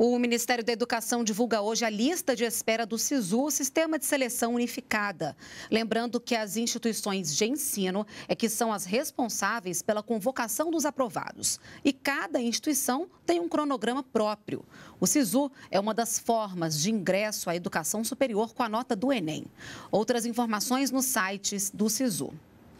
O Ministério da Educação divulga hoje a lista de espera do SISU, Sistema de Seleção Unificada. Lembrando que as instituições de ensino é que são as responsáveis pela convocação dos aprovados. E cada instituição tem um cronograma próprio. O SISU é uma das formas de ingresso à educação superior com a nota do Enem. Outras informações nos sites do SISU.